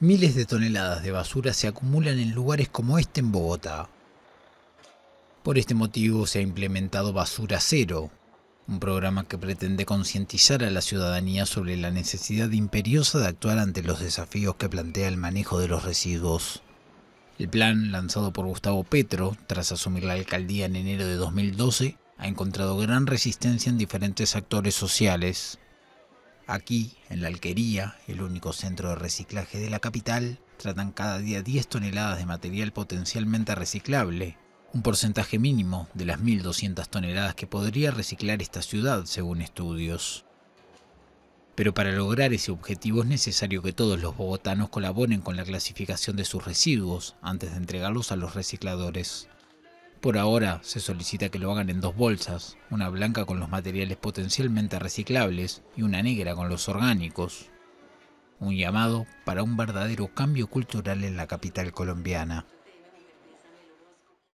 Miles de toneladas de basura se acumulan en lugares como este en Bogotá. Por este motivo se ha implementado Basura Cero, un programa que pretende concientizar a la ciudadanía sobre la necesidad imperiosa de actuar ante los desafíos que plantea el manejo de los residuos. El plan, lanzado por Gustavo Petro tras asumir la alcaldía en enero de 2012, ha encontrado gran resistencia en diferentes actores sociales. Aquí, en la Alquería, el único centro de reciclaje de la capital, tratan cada día 10 toneladas de material potencialmente reciclable, un porcentaje mínimo de las 1.200 toneladas que podría reciclar esta ciudad, según estudios. Pero para lograr ese objetivo es necesario que todos los bogotanos colaboren con la clasificación de sus residuos antes de entregarlos a los recicladores. Por ahora se solicita que lo hagan en dos bolsas, una blanca con los materiales potencialmente reciclables y una negra con los orgánicos. Un llamado para un verdadero cambio cultural en la capital colombiana.